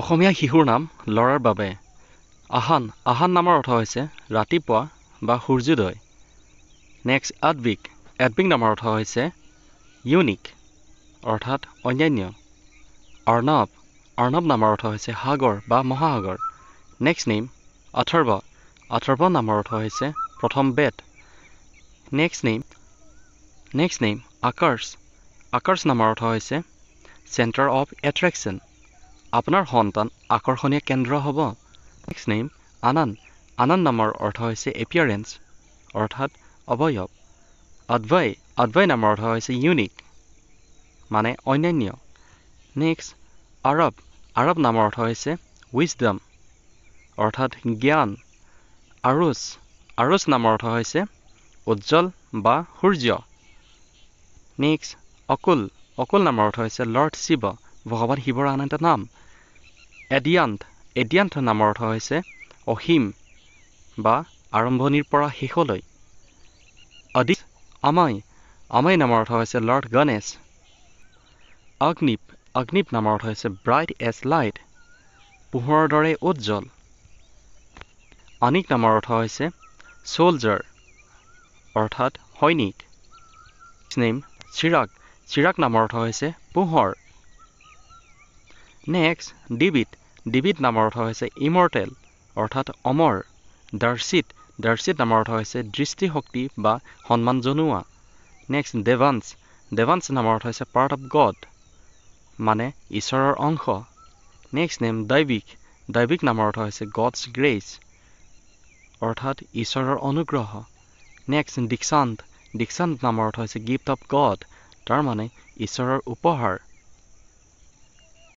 অসমীয়া শিশুৰ নাম ল'ৰাৰ বাবে আহান আহান নামৰ অৰ্থ হৈছে ৰাতিপুৱা বা সূৰ্যোদয় নেক্সট এডবিক এডবিক নামৰ অৰ্থ হৈছে ইউনিক অৰ্থাৎ অন্যান্য অৰ্ণৱ অৰ্ণৱ নামৰ অৰ্থ হৈছে সাগৰ বা মহাসাগৰ নেক্সট নেম অথৰ্ব অথৰ্ব নামৰ অৰ্থ হৈছে প্ৰথম বেট next name next name Akarsh Akarsh নামৰ অৰ্থ হৈছে চেণ্টাৰ অফ এট্ৰেকশ্যন আপোনাৰ সন্তান আকৰ্ষণীয় কেন্দ্ৰ হ'ব নেক্সট নেম আনান আনান নামৰ অৰ্থ হৈছে এপিয়াৰেঞ্চ অৰ্থাৎ অৱয়ৱ অদ্বয় অদ্বয় নামৰ অৰ্থ হৈছে ইউনিক মানে অন্যান্য নেক্সট আৰৱ আৰৱ নামৰ অৰ্থ হৈছে উইজডম অৰ্থাৎ জ্ঞান আৰুচ আৰুচ নামৰ অৰ্থ হৈছে উজ্জ্বল বা সূৰ্য নেক্সট অকুল অকুল নামৰ অৰ্থ হৈছে লৰ্ড শিৱ ভগৱান শিৱৰ আন এটা নাম এডিয়ান্ত এডিয়ান্ত নামৰ অৰ্থ হৈছে অসীম বা আৰম্ভণিৰ পৰা শেষলৈ অদি আমাই আমাই নামৰ অৰ্থ হৈছে লৰ্ড গণেশ অগ্নিপ অগ্নিপ নামৰ অৰ্থ হৈছে ব্ৰাইট এছ লাইট পোহৰৰ দৰে উজ্জ্বল আনিক নামৰ অৰ্থ হৈছে চলজাৰ অৰ্থাৎ সৈনিক নেম চিৰাগ চিৰাগ নামৰ অৰ্থ হৈছে পোহৰ নেক্সট ডিবিট ডিবিট নামৰ অৰ্থ হৈছে ইমৰ্টেল অৰ্থাৎ অমৰ দৰ্শিত দৰ্শিত নামৰ অৰ্থ হৈছে দৃষ্টিশক্তি বা সন্মান জনোৱা নেক্সট দেৱাঞ্চ দেৱাঞ্চ নামৰ অৰ্থ হৈছে পাৰ্ট অফ গড মানে ঈশ্বৰৰ অংশ নেক্সট নেম দৈৱিক দৈৱিক নামৰ অৰ্থ হৈছে গডছ গ্ৰেছ অৰ্থাৎ ঈশ্বৰৰ অনুগ্ৰহ নেক্সট দীক্ষান্ত দীক্ষান্ত নামৰ অৰ্থ হৈছে গিফ্ট অফ গড তাৰমানে ঈশ্বৰৰ উপহাৰ